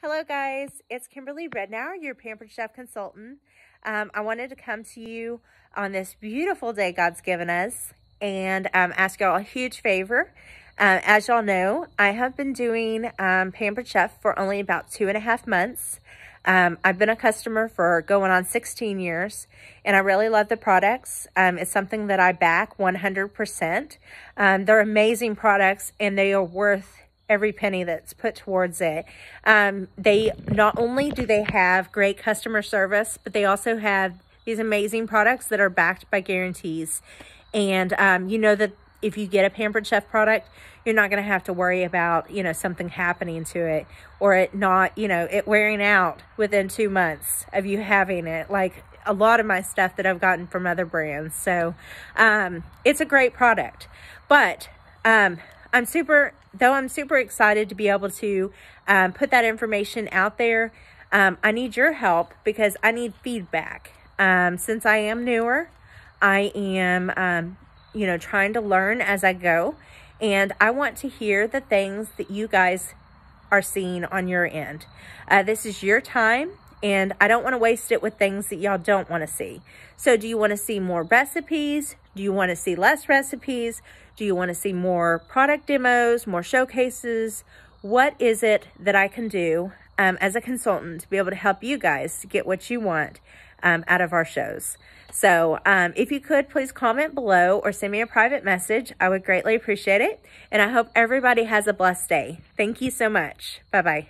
Hello guys, it's Kimberly Rednour, your Pampered Chef Consultant. Um, I wanted to come to you on this beautiful day God's given us and um, ask y'all a huge favor. Um, as y'all know, I have been doing um, Pampered Chef for only about two and a half months. Um, I've been a customer for going on 16 years and I really love the products. it's something that I back 100%. they're amazing products and they are worth every penny that's put towards it. Um, they not only do they have great customer service, but they also have these amazing products that are backed by guarantees. And um, you know that if you get a Pampered Chef product, you're not going to have to worry about, you know, something happening to it or it not, you know, it wearing out within two months of you having it. Like a lot of my stuff that I've gotten from other brands. So um, it's a great product. But um, I'm super, though I'm super excited to be able to um, put that information out there, um, I need your help because I need feedback. Um, since I am newer, I am, um, you know, trying to learn as I go. And I want to hear the things that you guys are seeing on your end. Uh, this is your time and I don't want to waste it with things that y'all don't want to see. So do you want to see more recipes? Do you want to see less recipes? Do you want to see more product demos, more showcases? What is it that I can do um, as a consultant to be able to help you guys to get what you want um, out of our shows? So um, if you could, please comment below or send me a private message. I would greatly appreciate it. And I hope everybody has a blessed day. Thank you so much. Bye-bye.